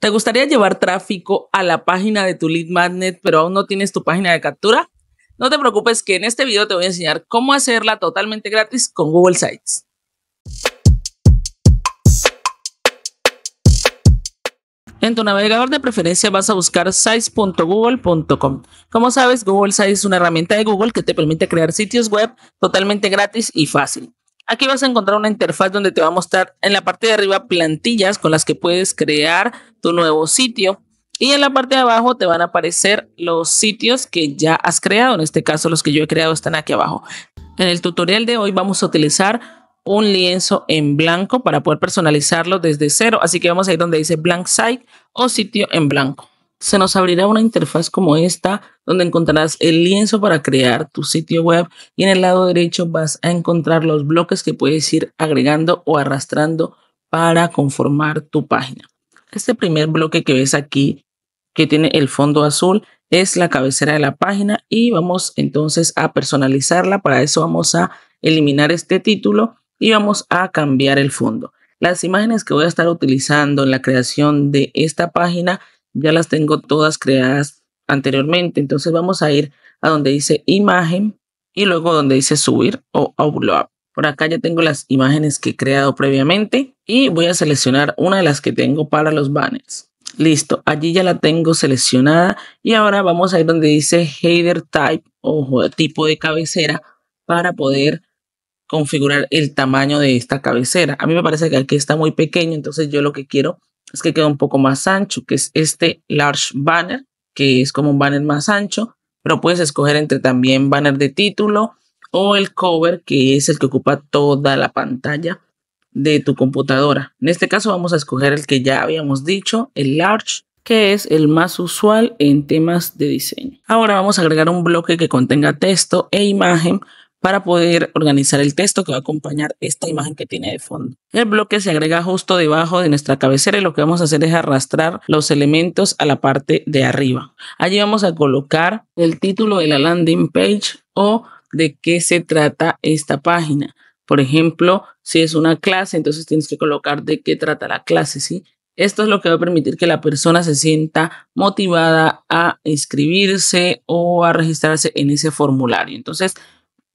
¿Te gustaría llevar tráfico a la página de tu lead magnet, pero aún no tienes tu página de captura? No te preocupes que en este video te voy a enseñar cómo hacerla totalmente gratis con Google Sites. En tu navegador de preferencia vas a buscar sites.google.com. Como sabes, Google Sites es una herramienta de Google que te permite crear sitios web totalmente gratis y fácil. Aquí vas a encontrar una interfaz donde te va a mostrar en la parte de arriba plantillas con las que puedes crear tu nuevo sitio. Y en la parte de abajo te van a aparecer los sitios que ya has creado. En este caso, los que yo he creado están aquí abajo. En el tutorial de hoy vamos a utilizar un lienzo en blanco para poder personalizarlo desde cero. Así que vamos a ir donde dice blank site o sitio en blanco se nos abrirá una interfaz como esta, donde encontrarás el lienzo para crear tu sitio web y en el lado derecho vas a encontrar los bloques que puedes ir agregando o arrastrando para conformar tu página. Este primer bloque que ves aquí, que tiene el fondo azul, es la cabecera de la página y vamos entonces a personalizarla. Para eso vamos a eliminar este título y vamos a cambiar el fondo. Las imágenes que voy a estar utilizando en la creación de esta página ya las tengo todas creadas anteriormente. Entonces vamos a ir a donde dice imagen y luego donde dice subir o upload. Por acá ya tengo las imágenes que he creado previamente y voy a seleccionar una de las que tengo para los banners. Listo, allí ya la tengo seleccionada y ahora vamos a ir donde dice header type o tipo de cabecera para poder configurar el tamaño de esta cabecera. A mí me parece que aquí está muy pequeño, entonces yo lo que quiero es que queda un poco más ancho, que es este large banner, que es como un banner más ancho, pero puedes escoger entre también banner de título o el cover, que es el que ocupa toda la pantalla de tu computadora. En este caso vamos a escoger el que ya habíamos dicho, el large, que es el más usual en temas de diseño. Ahora vamos a agregar un bloque que contenga texto e imagen para poder organizar el texto que va a acompañar esta imagen que tiene de fondo. El bloque se agrega justo debajo de nuestra cabecera y lo que vamos a hacer es arrastrar los elementos a la parte de arriba. Allí vamos a colocar el título de la landing page o de qué se trata esta página. Por ejemplo, si es una clase, entonces tienes que colocar de qué trata la clase, ¿sí? Esto es lo que va a permitir que la persona se sienta motivada a inscribirse o a registrarse en ese formulario. Entonces,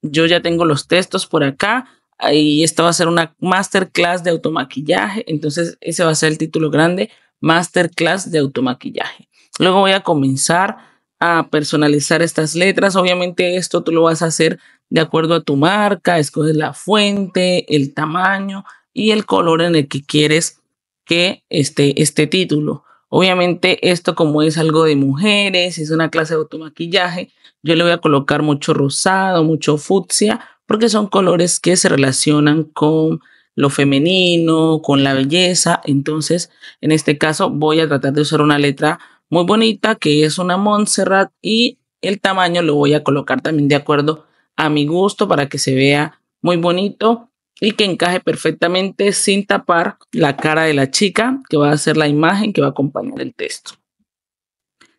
yo ya tengo los textos por acá y esta va a ser una masterclass de automaquillaje. Entonces ese va a ser el título grande, masterclass de automaquillaje. Luego voy a comenzar a personalizar estas letras. Obviamente esto tú lo vas a hacer de acuerdo a tu marca, escoges la fuente, el tamaño y el color en el que quieres que esté este título. Obviamente esto como es algo de mujeres, es una clase de automaquillaje, yo le voy a colocar mucho rosado, mucho fucsia, porque son colores que se relacionan con lo femenino, con la belleza. Entonces, en este caso voy a tratar de usar una letra muy bonita que es una Montserrat y el tamaño lo voy a colocar también de acuerdo a mi gusto para que se vea muy bonito y que encaje perfectamente sin tapar la cara de la chica, que va a ser la imagen que va a acompañar el texto.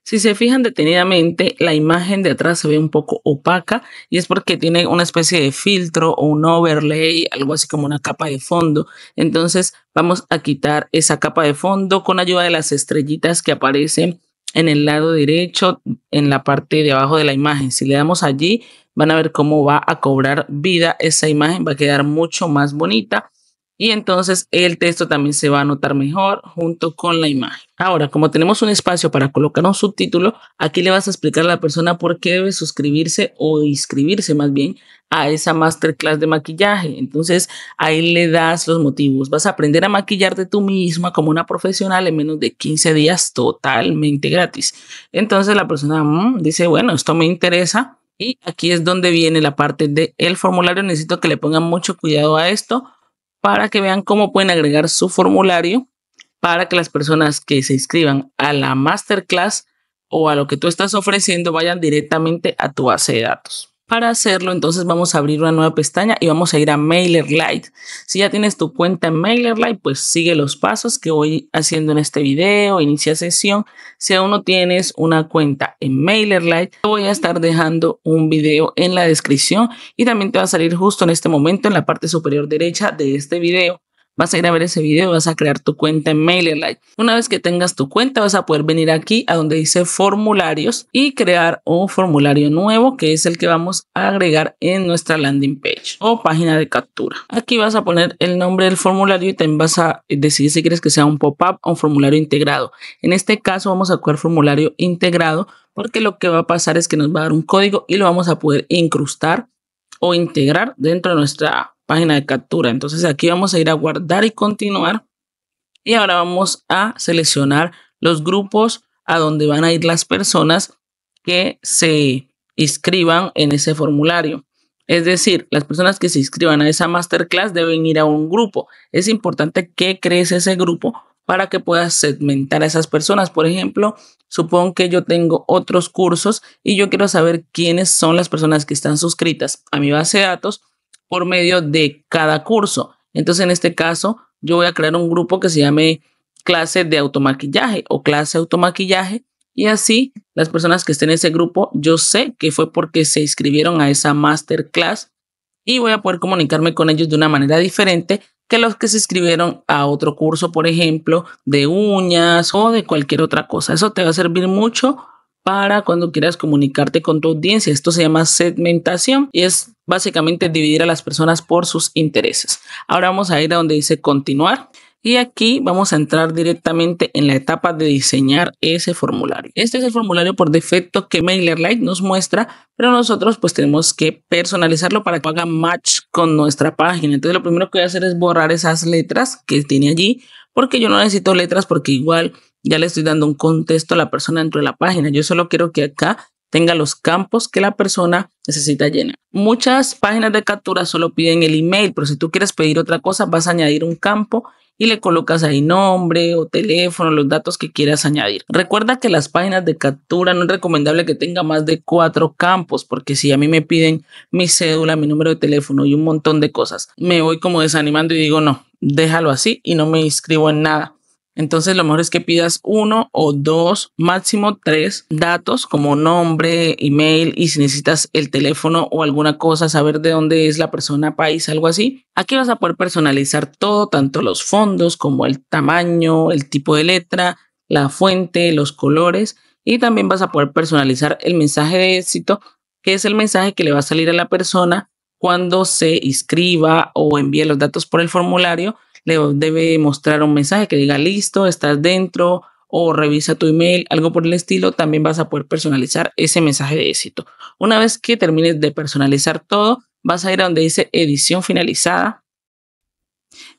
Si se fijan detenidamente, la imagen de atrás se ve un poco opaca y es porque tiene una especie de filtro o un overlay, algo así como una capa de fondo. Entonces vamos a quitar esa capa de fondo con ayuda de las estrellitas que aparecen en el lado derecho, en la parte de abajo de la imagen. Si le damos allí, van a ver cómo va a cobrar vida esa imagen, va a quedar mucho más bonita y entonces el texto también se va a notar mejor junto con la imagen. Ahora, como tenemos un espacio para colocar un subtítulo, aquí le vas a explicar a la persona por qué debe suscribirse o inscribirse más bien a esa masterclass de maquillaje. Entonces ahí le das los motivos. Vas a aprender a maquillarte tú misma como una profesional en menos de 15 días totalmente gratis. Entonces la persona mm, dice, bueno, esto me interesa y aquí es donde viene la parte del el formulario. Necesito que le pongan mucho cuidado a esto para que vean cómo pueden agregar su formulario para que las personas que se inscriban a la masterclass o a lo que tú estás ofreciendo vayan directamente a tu base de datos. Para hacerlo, entonces vamos a abrir una nueva pestaña y vamos a ir a MailerLite. Si ya tienes tu cuenta en MailerLite, pues sigue los pasos que voy haciendo en este video, inicia sesión. Si aún no tienes una cuenta en MailerLite, voy a estar dejando un video en la descripción y también te va a salir justo en este momento en la parte superior derecha de este video Vas a ir a ver ese video, vas a crear tu cuenta en MailerLite. Una vez que tengas tu cuenta, vas a poder venir aquí a donde dice formularios y crear un formulario nuevo que es el que vamos a agregar en nuestra landing page o página de captura. Aquí vas a poner el nombre del formulario y también vas a decidir si quieres que sea un pop-up o un formulario integrado. En este caso vamos a crear formulario integrado porque lo que va a pasar es que nos va a dar un código y lo vamos a poder incrustar o integrar dentro de nuestra página de captura. Entonces aquí vamos a ir a guardar y continuar. Y ahora vamos a seleccionar los grupos a donde van a ir las personas que se inscriban en ese formulario. Es decir, las personas que se inscriban a esa masterclass deben ir a un grupo. Es importante que crees ese grupo para que puedas segmentar a esas personas. Por ejemplo, supongo que yo tengo otros cursos y yo quiero saber quiénes son las personas que están suscritas a mi base de datos por medio de cada curso. Entonces, en este caso, yo voy a crear un grupo que se llame clase de automaquillaje o clase automaquillaje. Y así, las personas que estén en ese grupo, yo sé que fue porque se inscribieron a esa masterclass y voy a poder comunicarme con ellos de una manera diferente que los que se inscribieron a otro curso, por ejemplo, de uñas o de cualquier otra cosa. Eso te va a servir mucho para cuando quieras comunicarte con tu audiencia. Esto se llama segmentación y es básicamente dividir a las personas por sus intereses. Ahora vamos a ir a donde dice continuar. Y aquí vamos a entrar directamente en la etapa de diseñar ese formulario. Este es el formulario por defecto que MailerLite nos muestra, pero nosotros pues tenemos que personalizarlo para que haga match con nuestra página. Entonces lo primero que voy a hacer es borrar esas letras que tiene allí, porque yo no necesito letras porque igual ya le estoy dando un contexto a la persona dentro de la página. Yo solo quiero que acá tenga los campos que la persona necesita llenar. Muchas páginas de captura solo piden el email, pero si tú quieres pedir otra cosa, vas a añadir un campo y le colocas ahí nombre o teléfono, los datos que quieras añadir. Recuerda que las páginas de captura no es recomendable que tenga más de cuatro campos, porque si a mí me piden mi cédula, mi número de teléfono y un montón de cosas, me voy como desanimando y digo no, déjalo así y no me inscribo en nada. Entonces lo mejor es que pidas uno o dos, máximo tres datos como nombre, email y si necesitas el teléfono o alguna cosa, saber de dónde es la persona, país, algo así. Aquí vas a poder personalizar todo, tanto los fondos como el tamaño, el tipo de letra, la fuente, los colores y también vas a poder personalizar el mensaje de éxito, que es el mensaje que le va a salir a la persona cuando se inscriba o envíe los datos por el formulario le debe mostrar un mensaje que diga listo, estás dentro o revisa tu email, algo por el estilo, también vas a poder personalizar ese mensaje de éxito. Una vez que termines de personalizar todo, vas a ir a donde dice edición finalizada.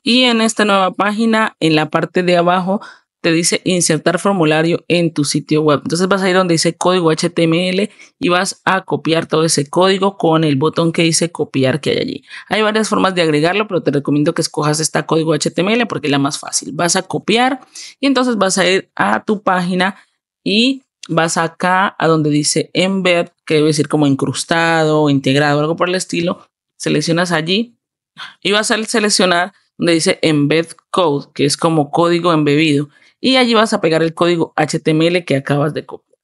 Y en esta nueva página, en la parte de abajo, te dice insertar formulario en tu sitio web. Entonces vas a ir donde dice código HTML y vas a copiar todo ese código con el botón que dice copiar que hay allí. Hay varias formas de agregarlo, pero te recomiendo que escojas esta código HTML porque es la más fácil. Vas a copiar y entonces vas a ir a tu página y vas acá a donde dice embed, que debe decir como incrustado o integrado, algo por el estilo. Seleccionas allí y vas a seleccionar donde dice embed code, que es como código embebido y allí vas a pegar el código HTML que acabas de copiar.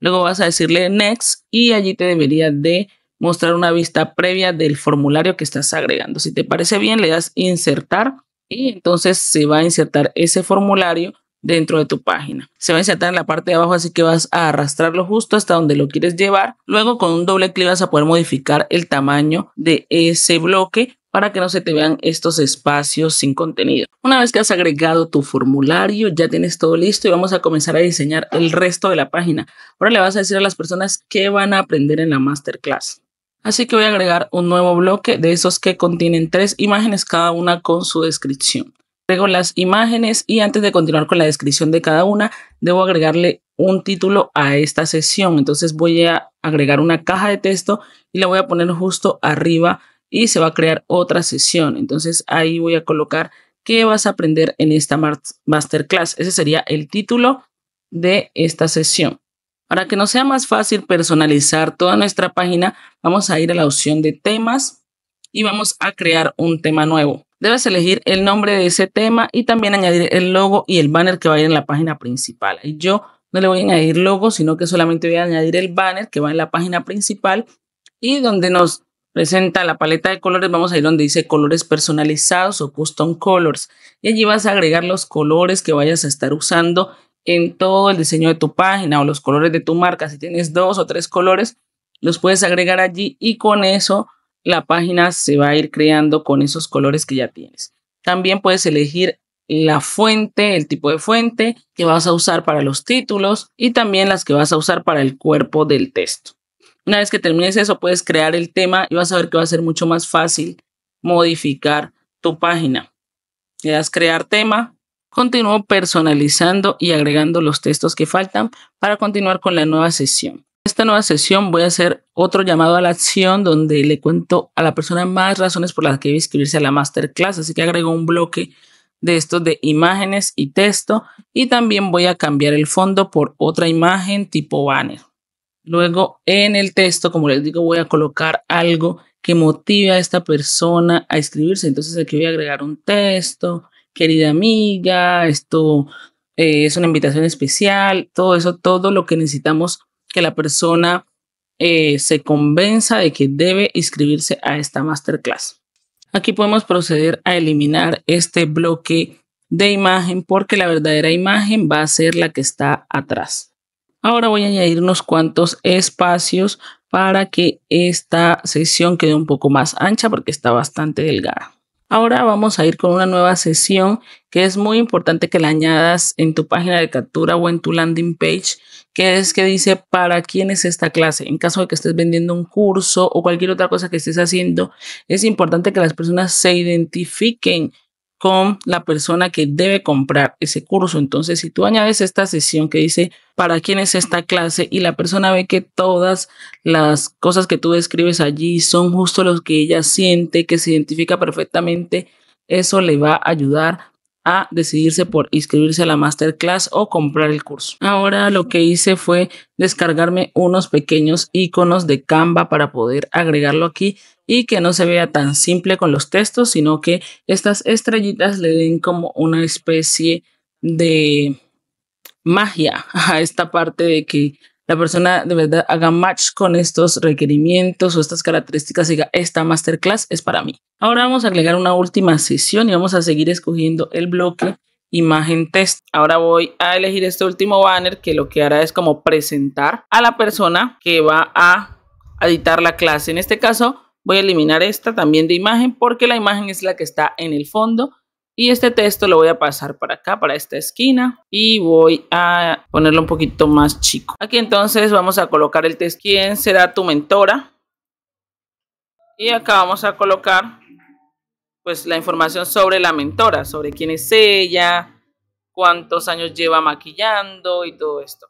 Luego vas a decirle next y allí te debería de mostrar una vista previa del formulario que estás agregando. Si te parece bien, le das insertar y entonces se va a insertar ese formulario dentro de tu página. Se va a insertar en la parte de abajo, así que vas a arrastrarlo justo hasta donde lo quieres llevar. Luego con un doble clic vas a poder modificar el tamaño de ese bloque para que no se te vean estos espacios sin contenido. Una vez que has agregado tu formulario, ya tienes todo listo y vamos a comenzar a diseñar el resto de la página. Ahora le vas a decir a las personas qué van a aprender en la masterclass. Así que voy a agregar un nuevo bloque de esos que contienen tres imágenes, cada una con su descripción agrego las imágenes y antes de continuar con la descripción de cada una, debo agregarle un título a esta sesión. Entonces voy a agregar una caja de texto y la voy a poner justo arriba y se va a crear otra sesión. Entonces ahí voy a colocar qué vas a aprender en esta masterclass. Ese sería el título de esta sesión. Para que nos sea más fácil personalizar toda nuestra página, vamos a ir a la opción de temas y vamos a crear un tema nuevo debes elegir el nombre de ese tema y también añadir el logo y el banner que va a ir en la página principal. Y yo no le voy a añadir logo, sino que solamente voy a añadir el banner que va en la página principal y donde nos presenta la paleta de colores, vamos a ir donde dice colores personalizados o custom colors y allí vas a agregar los colores que vayas a estar usando en todo el diseño de tu página o los colores de tu marca. Si tienes dos o tres colores, los puedes agregar allí y con eso la página se va a ir creando con esos colores que ya tienes. También puedes elegir la fuente, el tipo de fuente que vas a usar para los títulos y también las que vas a usar para el cuerpo del texto. Una vez que termines eso, puedes crear el tema y vas a ver que va a ser mucho más fácil modificar tu página. Le das crear tema, continúo personalizando y agregando los textos que faltan para continuar con la nueva sesión esta nueva sesión voy a hacer otro llamado a la acción donde le cuento a la persona más razones por las que debe inscribirse a la masterclass. Así que agrego un bloque de estos de imágenes y texto y también voy a cambiar el fondo por otra imagen tipo banner. Luego en el texto, como les digo, voy a colocar algo que motive a esta persona a inscribirse. Entonces aquí voy a agregar un texto, querida amiga, esto eh, es una invitación especial, todo eso, todo lo que necesitamos que la persona eh, se convenza de que debe inscribirse a esta masterclass. Aquí podemos proceder a eliminar este bloque de imagen porque la verdadera imagen va a ser la que está atrás. Ahora voy a añadir unos cuantos espacios para que esta sección quede un poco más ancha porque está bastante delgada. Ahora vamos a ir con una nueva sesión que es muy importante que la añadas en tu página de captura o en tu landing page, que es que dice para quién es esta clase. En caso de que estés vendiendo un curso o cualquier otra cosa que estés haciendo, es importante que las personas se identifiquen con la persona que debe comprar ese curso. Entonces, si tú añades esta sesión que dice para quién es esta clase y la persona ve que todas las cosas que tú describes allí son justo los que ella siente, que se identifica perfectamente, eso le va a ayudar a decidirse por inscribirse a la masterclass o comprar el curso. Ahora lo que hice fue descargarme unos pequeños iconos de Canva para poder agregarlo aquí y que no se vea tan simple con los textos, sino que estas estrellitas le den como una especie de magia a esta parte de que la persona de verdad haga match con estos requerimientos o estas características y diga, esta masterclass es para mí. Ahora vamos a agregar una última sesión y vamos a seguir escogiendo el bloque imagen test. Ahora voy a elegir este último banner que lo que hará es como presentar a la persona que va a editar la clase. En este caso, Voy a eliminar esta también de imagen porque la imagen es la que está en el fondo. Y este texto lo voy a pasar para acá, para esta esquina. Y voy a ponerlo un poquito más chico. Aquí entonces vamos a colocar el texto. ¿Quién será tu mentora? Y acá vamos a colocar pues la información sobre la mentora, sobre quién es ella, cuántos años lleva maquillando y todo esto.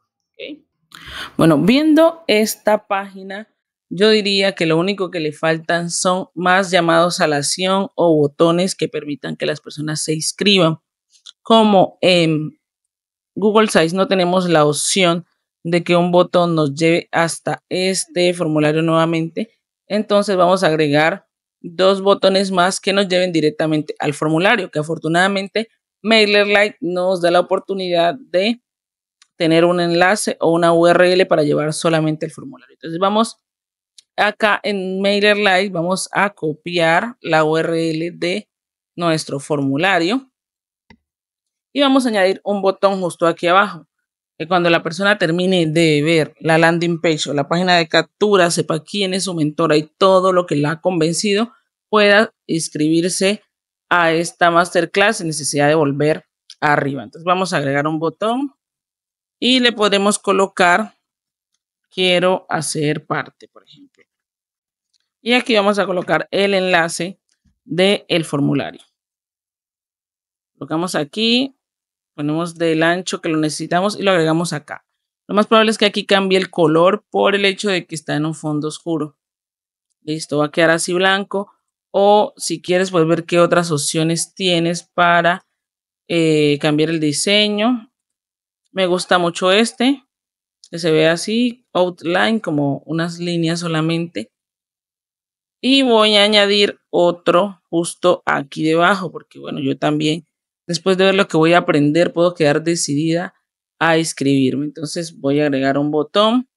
Bueno, viendo esta página yo diría que lo único que le faltan son más llamados a la acción o botones que permitan que las personas se inscriban. Como en Google Sites no tenemos la opción de que un botón nos lleve hasta este formulario nuevamente, entonces vamos a agregar dos botones más que nos lleven directamente al formulario, que afortunadamente MailerLite nos da la oportunidad de tener un enlace o una URL para llevar solamente el formulario. Entonces vamos acá en MailerLite vamos a copiar la URL de nuestro formulario y vamos a añadir un botón justo aquí abajo. Que cuando la persona termine de ver la landing page o la página de captura, sepa quién es su mentora y todo lo que la ha convencido, pueda inscribirse a esta masterclass sin necesidad de volver arriba. Entonces vamos a agregar un botón y le podemos colocar quiero hacer parte, por ejemplo. Y aquí vamos a colocar el enlace del formulario. Colocamos aquí, ponemos del ancho que lo necesitamos y lo agregamos acá. Lo más probable es que aquí cambie el color por el hecho de que está en un fondo oscuro. Listo, va a quedar así blanco. O si quieres, puedes ver qué otras opciones tienes para eh, cambiar el diseño. Me gusta mucho este, que se ve así, outline, como unas líneas solamente. Y voy a añadir otro justo aquí debajo, porque bueno, yo también, después de ver lo que voy a aprender, puedo quedar decidida a escribirme. Entonces voy a agregar un botón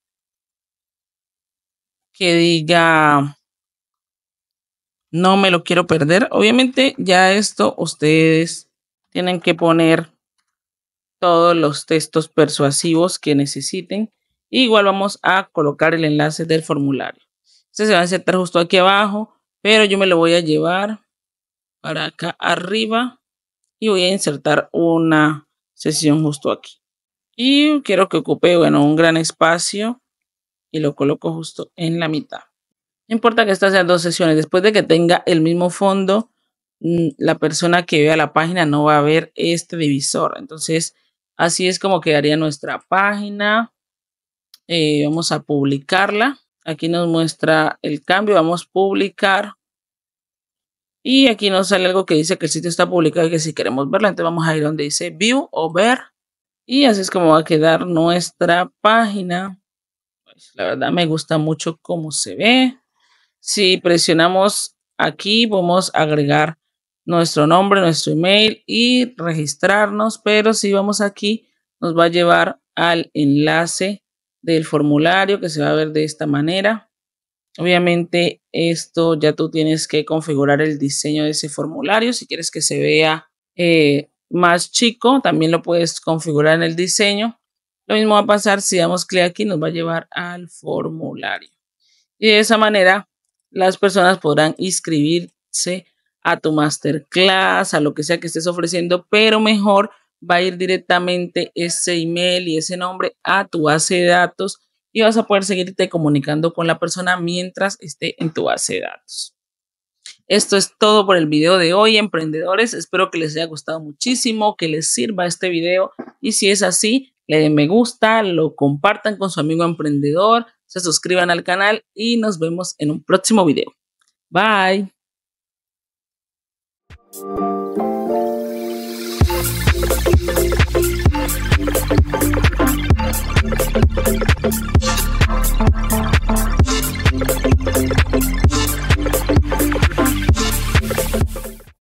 que diga, no me lo quiero perder. Obviamente ya esto ustedes tienen que poner todos los textos persuasivos que necesiten. Igual vamos a colocar el enlace del formulario. Este se va a insertar justo aquí abajo, pero yo me lo voy a llevar para acá arriba y voy a insertar una sesión justo aquí. Y quiero que ocupe, bueno, un gran espacio y lo coloco justo en la mitad. No importa que estas sean dos sesiones, después de que tenga el mismo fondo, mm, la persona que vea la página no va a ver este divisor. Entonces, así es como quedaría nuestra página. Eh, vamos a publicarla. Aquí nos muestra el cambio. Vamos a publicar. Y aquí nos sale algo que dice que el sitio está publicado y que si queremos verlo, entonces vamos a ir donde dice View o Ver. Y así es como va a quedar nuestra página. Pues, la verdad me gusta mucho cómo se ve. Si presionamos aquí, vamos a agregar nuestro nombre, nuestro email y registrarnos. Pero si vamos aquí, nos va a llevar al enlace del formulario que se va a ver de esta manera. Obviamente esto ya tú tienes que configurar el diseño de ese formulario. Si quieres que se vea eh, más chico, también lo puedes configurar en el diseño. Lo mismo va a pasar si damos clic aquí, nos va a llevar al formulario. Y de esa manera las personas podrán inscribirse a tu masterclass, a lo que sea que estés ofreciendo, pero mejor va a ir directamente ese email y ese nombre a tu base de datos y vas a poder seguirte comunicando con la persona mientras esté en tu base de datos. Esto es todo por el video de hoy, emprendedores. Espero que les haya gustado muchísimo, que les sirva este video y si es así, le den me gusta, lo compartan con su amigo emprendedor, se suscriban al canal y nos vemos en un próximo video. Bye. Thank you.